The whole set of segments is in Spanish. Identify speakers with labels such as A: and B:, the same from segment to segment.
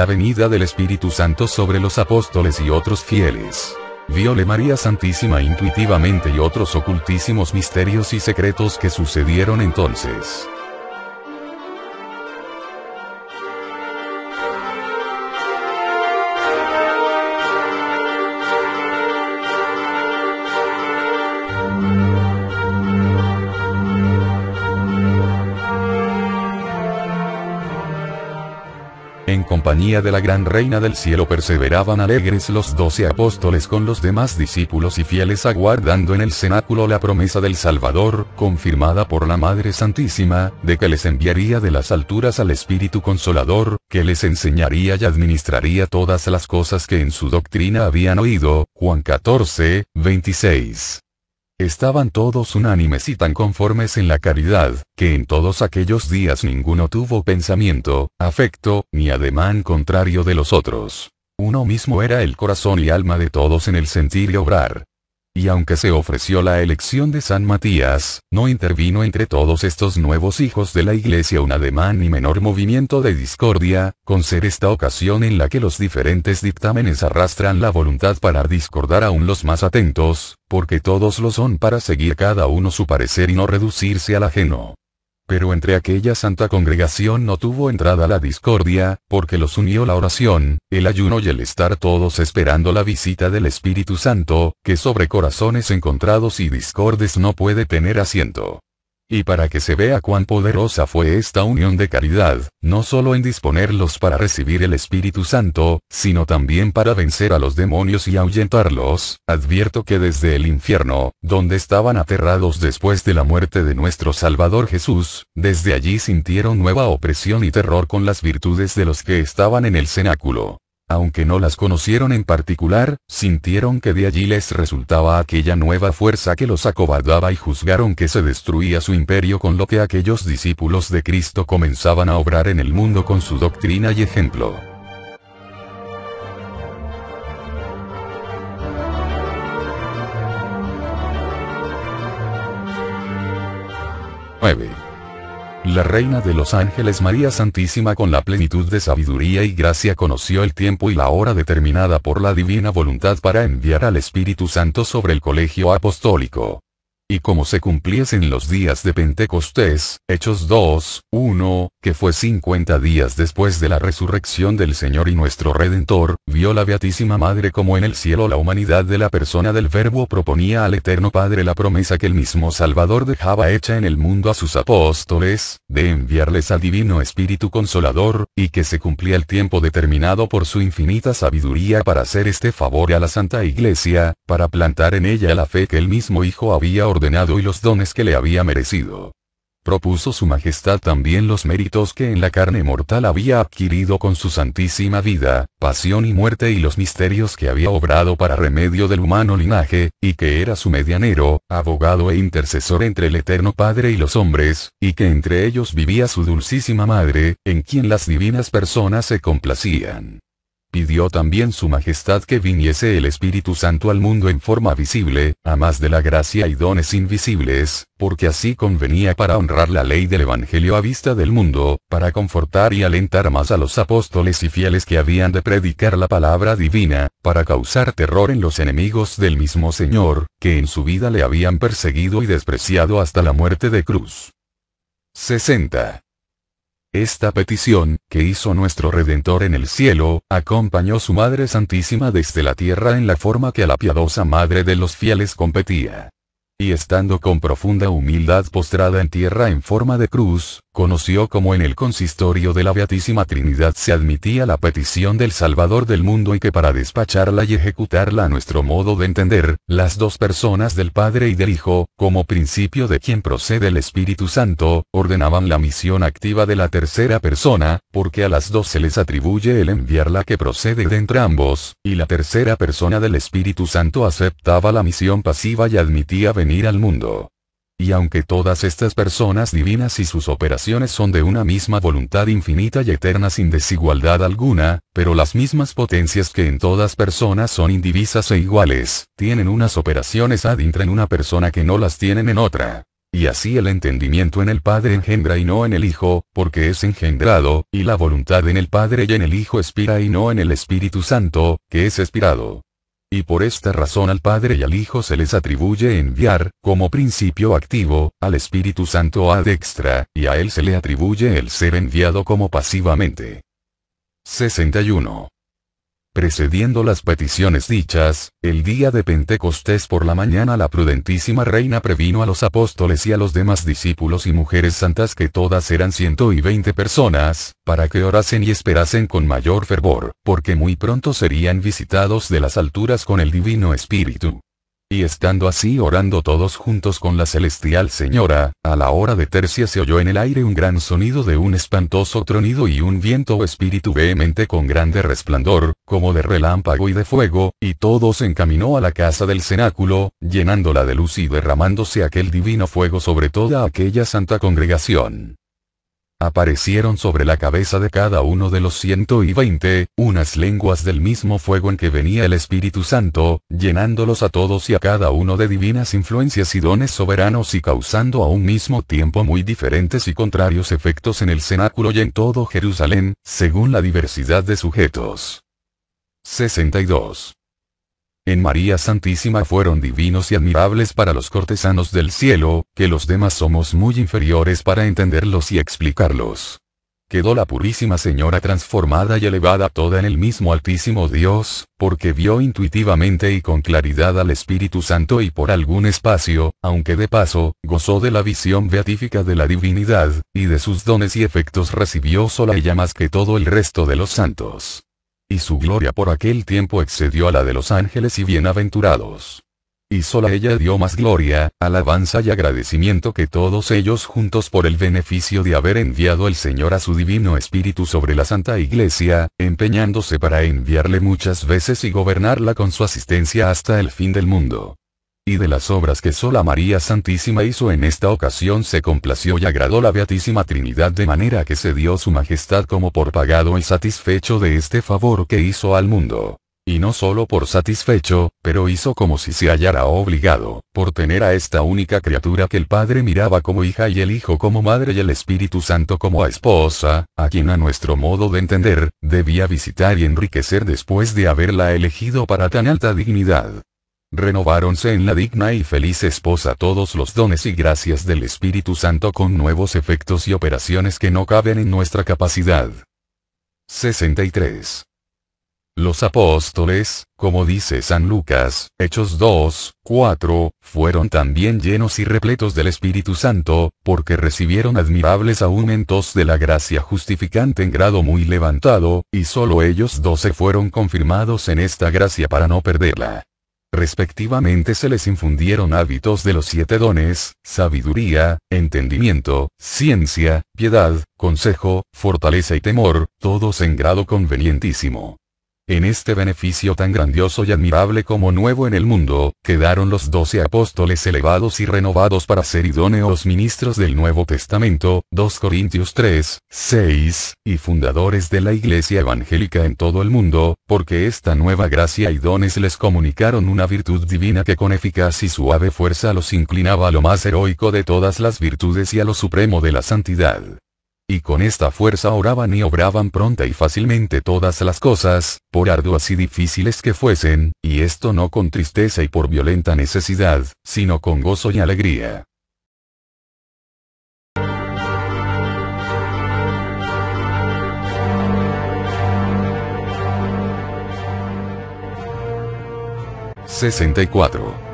A: la venida del Espíritu Santo sobre los apóstoles y otros fieles. Viole María Santísima intuitivamente y otros ocultísimos misterios y secretos que sucedieron entonces. compañía de la gran reina del cielo perseveraban alegres los doce apóstoles con los demás discípulos y fieles aguardando en el cenáculo la promesa del Salvador, confirmada por la Madre Santísima, de que les enviaría de las alturas al Espíritu Consolador, que les enseñaría y administraría todas las cosas que en su doctrina habían oído, Juan 14, 26. Estaban todos unánimes y tan conformes en la caridad, que en todos aquellos días ninguno tuvo pensamiento, afecto, ni ademán contrario de los otros. Uno mismo era el corazón y alma de todos en el sentir y obrar y aunque se ofreció la elección de San Matías, no intervino entre todos estos nuevos hijos de la Iglesia un ademán ni menor movimiento de discordia, con ser esta ocasión en la que los diferentes dictámenes arrastran la voluntad para discordar aún los más atentos, porque todos lo son para seguir cada uno su parecer y no reducirse al ajeno. Pero entre aquella santa congregación no tuvo entrada la discordia, porque los unió la oración, el ayuno y el estar todos esperando la visita del Espíritu Santo, que sobre corazones encontrados y discordes no puede tener asiento. Y para que se vea cuán poderosa fue esta unión de caridad, no solo en disponerlos para recibir el Espíritu Santo, sino también para vencer a los demonios y ahuyentarlos, advierto que desde el infierno, donde estaban aterrados después de la muerte de nuestro Salvador Jesús, desde allí sintieron nueva opresión y terror con las virtudes de los que estaban en el cenáculo. Aunque no las conocieron en particular, sintieron que de allí les resultaba aquella nueva fuerza que los acobardaba y juzgaron que se destruía su imperio con lo que aquellos discípulos de Cristo comenzaban a obrar en el mundo con su doctrina y ejemplo la reina de los ángeles María Santísima con la plenitud de sabiduría y gracia conoció el tiempo y la hora determinada por la divina voluntad para enviar al Espíritu Santo sobre el colegio apostólico y como se cumpliesen los días de Pentecostés, Hechos 2, 1, que fue 50 días después de la resurrección del Señor y nuestro Redentor, vio la Beatísima Madre como en el cielo la humanidad de la persona del Verbo proponía al Eterno Padre la promesa que el mismo Salvador dejaba hecha en el mundo a sus apóstoles, de enviarles al Divino Espíritu Consolador, y que se cumplía el tiempo determinado por su infinita sabiduría para hacer este favor a la Santa Iglesia, para plantar en ella la fe que el mismo Hijo había ordenado ordenado y los dones que le había merecido. Propuso su majestad también los méritos que en la carne mortal había adquirido con su santísima vida, pasión y muerte y los misterios que había obrado para remedio del humano linaje, y que era su medianero, abogado e intercesor entre el eterno Padre y los hombres, y que entre ellos vivía su dulcísima madre, en quien las divinas personas se complacían pidió también su majestad que viniese el Espíritu Santo al mundo en forma visible, a más de la gracia y dones invisibles, porque así convenía para honrar la ley del Evangelio a vista del mundo, para confortar y alentar más a los apóstoles y fieles que habían de predicar la palabra divina, para causar terror en los enemigos del mismo Señor, que en su vida le habían perseguido y despreciado hasta la muerte de cruz. 60. Esta petición, que hizo nuestro Redentor en el cielo, acompañó su Madre Santísima desde la tierra en la forma que a la piadosa Madre de los fieles competía. Y estando con profunda humildad postrada en tierra en forma de cruz, Conoció como en el consistorio de la Beatísima Trinidad se admitía la petición del Salvador del mundo y que para despacharla y ejecutarla a nuestro modo de entender, las dos personas del Padre y del Hijo, como principio de quien procede el Espíritu Santo, ordenaban la misión activa de la tercera persona, porque a las dos se les atribuye el enviar la que procede de entre ambos, y la tercera persona del Espíritu Santo aceptaba la misión pasiva y admitía venir al mundo. Y aunque todas estas personas divinas y sus operaciones son de una misma voluntad infinita y eterna sin desigualdad alguna, pero las mismas potencias que en todas personas son indivisas e iguales, tienen unas operaciones ad en una persona que no las tienen en otra. Y así el entendimiento en el Padre engendra y no en el Hijo, porque es engendrado, y la voluntad en el Padre y en el Hijo expira y no en el Espíritu Santo, que es expirado. Y por esta razón al Padre y al Hijo se les atribuye enviar, como principio activo, al Espíritu Santo ad extra, y a Él se le atribuye el ser enviado como pasivamente. 61. Precediendo las peticiones dichas, el día de Pentecostés por la mañana la prudentísima reina previno a los apóstoles y a los demás discípulos y mujeres santas que todas eran ciento y veinte personas, para que orasen y esperasen con mayor fervor, porque muy pronto serían visitados de las alturas con el Divino Espíritu. Y estando así orando todos juntos con la celestial señora, a la hora de tercia se oyó en el aire un gran sonido de un espantoso tronido y un viento o espíritu vehemente con grande resplandor, como de relámpago y de fuego, y todo se encaminó a la casa del cenáculo, llenándola de luz y derramándose aquel divino fuego sobre toda aquella santa congregación. Aparecieron sobre la cabeza de cada uno de los ciento y veinte, unas lenguas del mismo fuego en que venía el Espíritu Santo, llenándolos a todos y a cada uno de divinas influencias y dones soberanos y causando a un mismo tiempo muy diferentes y contrarios efectos en el cenáculo y en todo Jerusalén, según la diversidad de sujetos. 62 en María Santísima fueron divinos y admirables para los cortesanos del cielo, que los demás somos muy inferiores para entenderlos y explicarlos. Quedó la purísima Señora transformada y elevada toda en el mismo Altísimo Dios, porque vio intuitivamente y con claridad al Espíritu Santo y por algún espacio, aunque de paso, gozó de la visión beatífica de la divinidad, y de sus dones y efectos recibió sola ella más que todo el resto de los santos y su gloria por aquel tiempo excedió a la de los ángeles y bienaventurados. Y sola ella dio más gloria, alabanza y agradecimiento que todos ellos juntos por el beneficio de haber enviado el Señor a su divino Espíritu sobre la Santa Iglesia, empeñándose para enviarle muchas veces y gobernarla con su asistencia hasta el fin del mundo y de las obras que sola María Santísima hizo en esta ocasión se complació y agradó la Beatísima Trinidad de manera que se dio su majestad como por pagado y satisfecho de este favor que hizo al mundo. Y no solo por satisfecho, pero hizo como si se hallara obligado, por tener a esta única criatura que el Padre miraba como hija y el Hijo como madre y el Espíritu Santo como a esposa, a quien a nuestro modo de entender, debía visitar y enriquecer después de haberla elegido para tan alta dignidad. Renováronse en la digna y feliz esposa todos los dones y gracias del Espíritu Santo con nuevos efectos y operaciones que no caben en nuestra capacidad. 63. Los apóstoles, como dice San Lucas, Hechos 2, 4, fueron también llenos y repletos del Espíritu Santo, porque recibieron admirables aumentos de la gracia justificante en grado muy levantado, y solo ellos doce fueron confirmados en esta gracia para no perderla. Respectivamente se les infundieron hábitos de los siete dones, sabiduría, entendimiento, ciencia, piedad, consejo, fortaleza y temor, todos en grado convenientísimo. En este beneficio tan grandioso y admirable como nuevo en el mundo, quedaron los doce apóstoles elevados y renovados para ser idóneos ministros del Nuevo Testamento, 2 Corintios 3, 6, y fundadores de la Iglesia evangélica en todo el mundo, porque esta nueva gracia y dones les comunicaron una virtud divina que con eficaz y suave fuerza los inclinaba a lo más heroico de todas las virtudes y a lo supremo de la santidad. Y con esta fuerza oraban y obraban pronta y fácilmente todas las cosas, por arduas y difíciles que fuesen, y esto no con tristeza y por violenta necesidad, sino con gozo y alegría. 64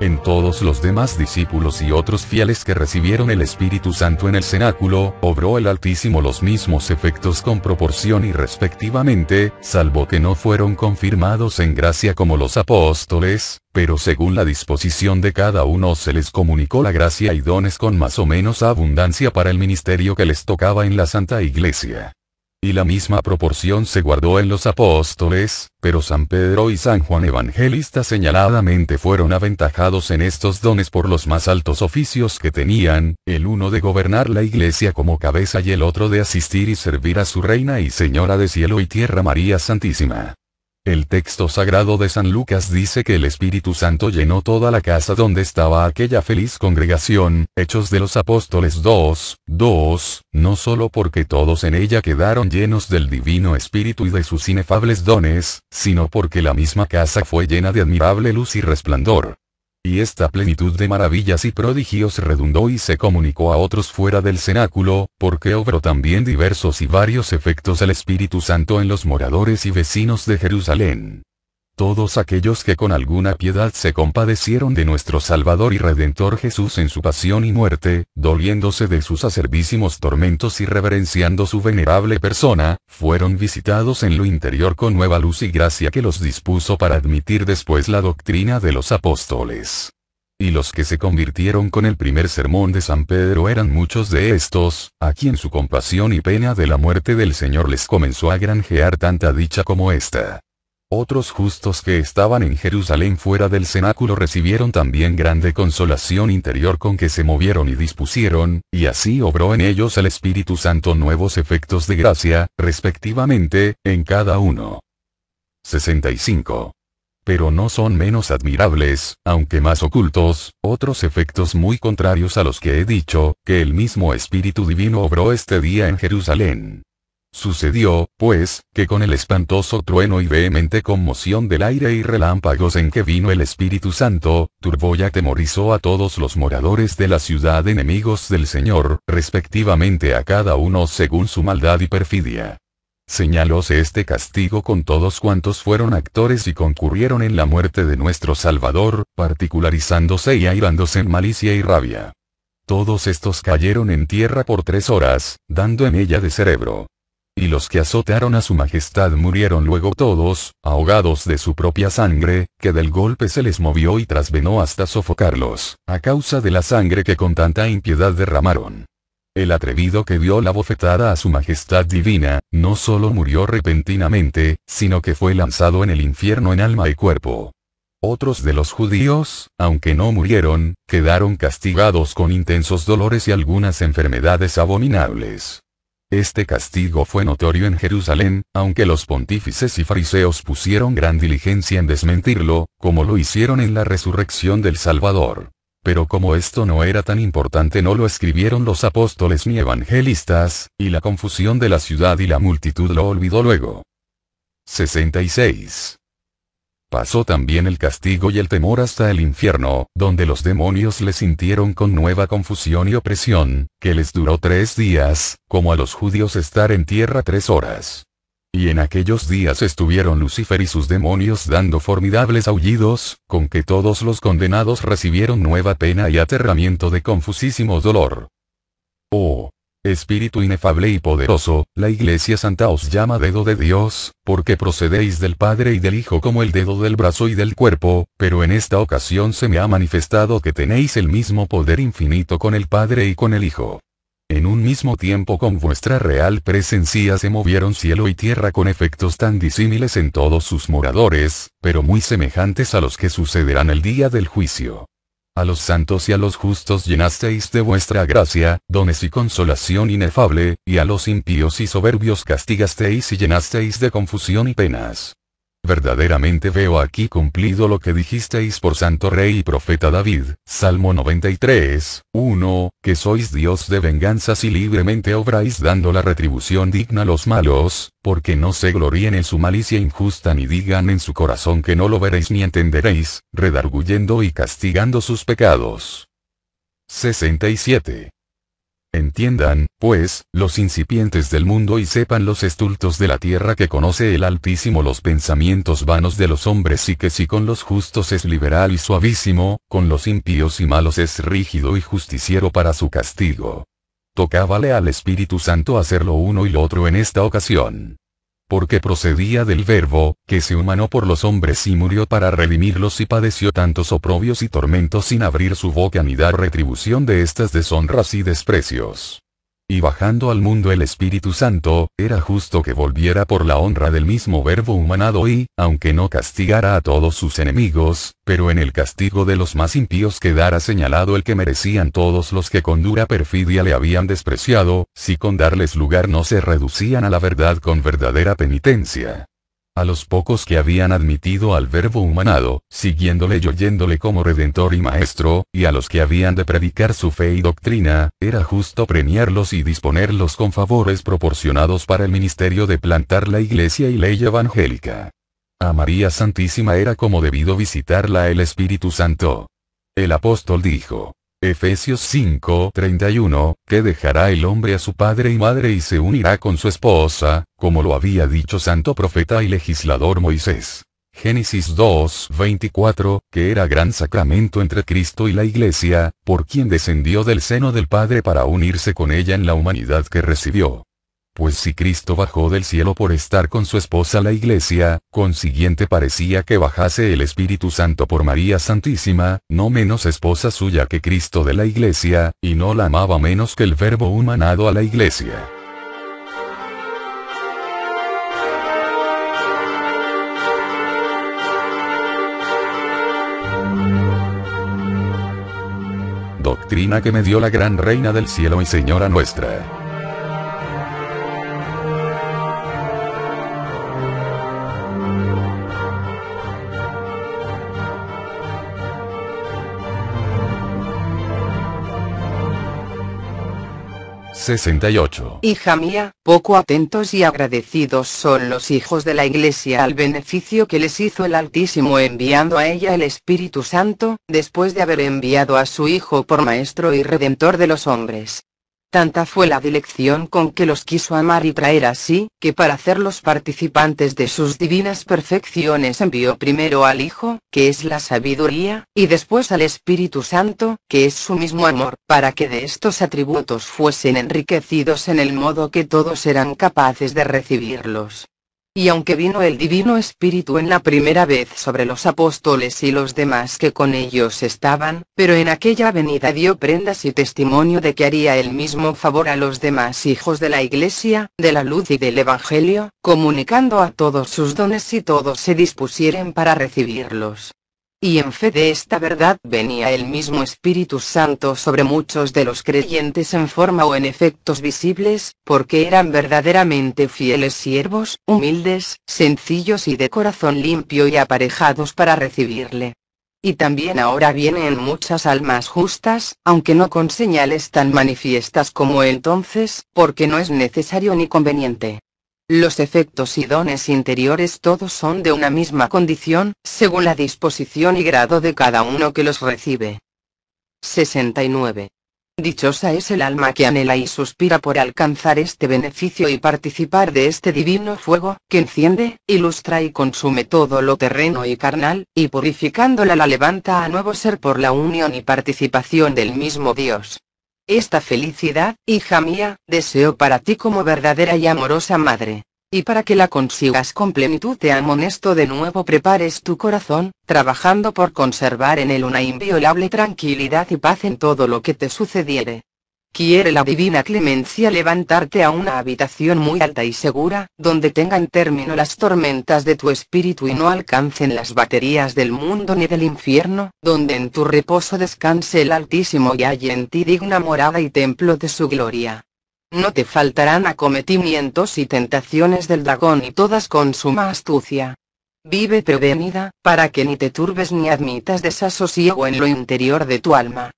A: en todos los demás discípulos y otros fieles que recibieron el Espíritu Santo en el cenáculo, obró el Altísimo los mismos efectos con proporción y respectivamente, salvo que no fueron confirmados en gracia como los apóstoles, pero según la disposición de cada uno se les comunicó la gracia y dones con más o menos abundancia para el ministerio que les tocaba en la Santa Iglesia. Y la misma proporción se guardó en los apóstoles, pero San Pedro y San Juan Evangelista señaladamente fueron aventajados en estos dones por los más altos oficios que tenían, el uno de gobernar la iglesia como cabeza y el otro de asistir y servir a su reina y señora de cielo y tierra María Santísima. El texto sagrado de San Lucas dice que el Espíritu Santo llenó toda la casa donde estaba aquella feliz congregación, Hechos de los Apóstoles 2, 2, no solo porque todos en ella quedaron llenos del Divino Espíritu y de sus inefables dones, sino porque la misma casa fue llena de admirable luz y resplandor. Y esta plenitud de maravillas y prodigios redundó y se comunicó a otros fuera del cenáculo, porque obró también diversos y varios efectos al Espíritu Santo en los moradores y vecinos de Jerusalén todos aquellos que con alguna piedad se compadecieron de nuestro Salvador y Redentor Jesús en su pasión y muerte, doliéndose de sus acervísimos tormentos y reverenciando su venerable persona, fueron visitados en lo interior con nueva luz y gracia que los dispuso para admitir después la doctrina de los apóstoles. Y los que se convirtieron con el primer sermón de San Pedro eran muchos de estos, a quien su compasión y pena de la muerte del Señor les comenzó a granjear tanta dicha como esta. Otros justos que estaban en Jerusalén fuera del cenáculo recibieron también grande consolación interior con que se movieron y dispusieron, y así obró en ellos el Espíritu Santo nuevos efectos de gracia, respectivamente, en cada uno. 65 pero no son menos admirables, aunque más ocultos, otros efectos muy contrarios a los que he dicho, que el mismo Espíritu Divino obró este día en Jerusalén. Sucedió, pues, que con el espantoso trueno y vehemente conmoción del aire y relámpagos en que vino el Espíritu Santo, turbó y atemorizó a todos los moradores de la ciudad enemigos del Señor, respectivamente a cada uno según su maldad y perfidia. Señalóse este castigo con todos cuantos fueron actores y concurrieron en la muerte de nuestro Salvador, particularizándose y airándose en malicia y rabia. Todos estos cayeron en tierra por tres horas, dando en ella de cerebro y los que azotaron a su majestad murieron luego todos, ahogados de su propia sangre, que del golpe se les movió y trasvenó hasta sofocarlos, a causa de la sangre que con tanta impiedad derramaron. El atrevido que dio la bofetada a su majestad divina, no solo murió repentinamente, sino que fue lanzado en el infierno en alma y cuerpo. Otros de los judíos, aunque no murieron, quedaron castigados con intensos dolores y algunas enfermedades abominables. Este castigo fue notorio en Jerusalén, aunque los pontífices y fariseos pusieron gran diligencia en desmentirlo, como lo hicieron en la resurrección del Salvador. Pero como esto no era tan importante no lo escribieron los apóstoles ni evangelistas, y la confusión de la ciudad y la multitud lo olvidó luego. 66. Pasó también el castigo y el temor hasta el infierno, donde los demonios le sintieron con nueva confusión y opresión, que les duró tres días, como a los judíos estar en tierra tres horas. Y en aquellos días estuvieron Lucifer y sus demonios dando formidables aullidos, con que todos los condenados recibieron nueva pena y aterramiento de confusísimo dolor. Oh, Espíritu inefable y poderoso, la Iglesia Santa os llama dedo de Dios, porque procedéis del Padre y del Hijo como el dedo del brazo y del cuerpo, pero en esta ocasión se me ha manifestado que tenéis el mismo poder infinito con el Padre y con el Hijo. En un mismo tiempo con vuestra real presencia se movieron cielo y tierra con efectos tan disímiles en todos sus moradores, pero muy semejantes a los que sucederán el día del juicio. A los santos y a los justos llenasteis de vuestra gracia, dones y consolación inefable, y a los impíos y soberbios castigasteis y llenasteis de confusión y penas verdaderamente veo aquí cumplido lo que dijisteis por santo rey y profeta David, Salmo 93, 1, que sois Dios de venganzas y libremente obráis dando la retribución digna a los malos, porque no se gloríen en su malicia injusta ni digan en su corazón que no lo veréis ni entenderéis, redarguyendo y castigando sus pecados. 67. Entiendan, pues, los incipientes del mundo y sepan los estultos de la tierra que conoce el Altísimo los pensamientos vanos de los hombres y que si con los justos es liberal y suavísimo, con los impíos y malos es rígido y justiciero para su castigo. Tocábale al Espíritu Santo hacer lo uno y lo otro en esta ocasión porque procedía del verbo, que se humanó por los hombres y murió para redimirlos y padeció tantos oprobios y tormentos sin abrir su boca ni dar retribución de estas deshonras y desprecios y bajando al mundo el Espíritu Santo, era justo que volviera por la honra del mismo verbo humanado y, aunque no castigara a todos sus enemigos, pero en el castigo de los más impíos quedara señalado el que merecían todos los que con dura perfidia le habían despreciado, si con darles lugar no se reducían a la verdad con verdadera penitencia a los pocos que habían admitido al Verbo humanado, siguiéndole y oyéndole como Redentor y Maestro, y a los que habían de predicar su fe y doctrina, era justo premiarlos y disponerlos con favores proporcionados para el ministerio de plantar la iglesia y ley evangélica. A María Santísima era como debido visitarla el Espíritu Santo. El apóstol dijo, Efesios 5:31, que dejará el hombre a su padre y madre y se unirá con su esposa, como lo había dicho santo profeta y legislador Moisés. Génesis 2:24, que era gran sacramento entre Cristo y la Iglesia, por quien descendió del seno del Padre para unirse con ella en la humanidad que recibió. Pues si Cristo bajó del cielo por estar con su esposa la iglesia, consiguiente parecía que bajase el Espíritu Santo por María Santísima, no menos esposa suya que Cristo de la iglesia, y no la amaba menos que el verbo humanado a la iglesia. Doctrina que me dio la gran reina del cielo y señora nuestra. 68.
B: Hija mía, poco atentos y agradecidos son los hijos de la Iglesia al beneficio que les hizo el Altísimo enviando a ella el Espíritu Santo, después de haber enviado a su Hijo por Maestro y Redentor de los hombres. Tanta fue la dilección con que los quiso amar y traer así, que para hacerlos participantes de sus divinas perfecciones envió primero al Hijo, que es la sabiduría, y después al Espíritu Santo, que es su mismo amor, para que de estos atributos fuesen enriquecidos en el modo que todos eran capaces de recibirlos. Y aunque vino el Divino Espíritu en la primera vez sobre los apóstoles y los demás que con ellos estaban, pero en aquella venida dio prendas y testimonio de que haría el mismo favor a los demás hijos de la Iglesia, de la luz y del Evangelio, comunicando a todos sus dones si todos se dispusieren para recibirlos. Y en fe de esta verdad venía el mismo Espíritu Santo sobre muchos de los creyentes en forma o en efectos visibles, porque eran verdaderamente fieles siervos, humildes, sencillos y de corazón limpio y aparejados para recibirle. Y también ahora viene en muchas almas justas, aunque no con señales tan manifiestas como entonces, porque no es necesario ni conveniente. Los efectos y dones interiores todos son de una misma condición, según la disposición y grado de cada uno que los recibe. 69. Dichosa es el alma que anhela y suspira por alcanzar este beneficio y participar de este divino fuego, que enciende, ilustra y consume todo lo terreno y carnal, y purificándola la levanta a nuevo ser por la unión y participación del mismo Dios. Esta felicidad, hija mía, deseo para ti como verdadera y amorosa madre. Y para que la consigas con plenitud te amonesto de nuevo prepares tu corazón, trabajando por conservar en él una inviolable tranquilidad y paz en todo lo que te sucediere. Quiere la divina clemencia levantarte a una habitación muy alta y segura, donde tengan término las tormentas de tu espíritu y no alcancen las baterías del mundo ni del infierno, donde en tu reposo descanse el Altísimo y hay en ti digna morada y templo de su gloria. No te faltarán acometimientos y tentaciones del dragón y todas con suma astucia. Vive prevenida, para que ni te turbes ni admitas desasosiego en lo interior de tu alma.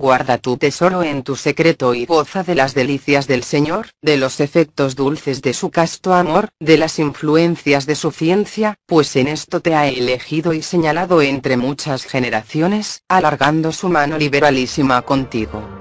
B: Guarda tu tesoro en tu secreto y goza de las delicias del Señor, de los efectos dulces de su casto amor, de las influencias de su ciencia, pues en esto te ha elegido y señalado entre muchas generaciones, alargando su mano liberalísima contigo.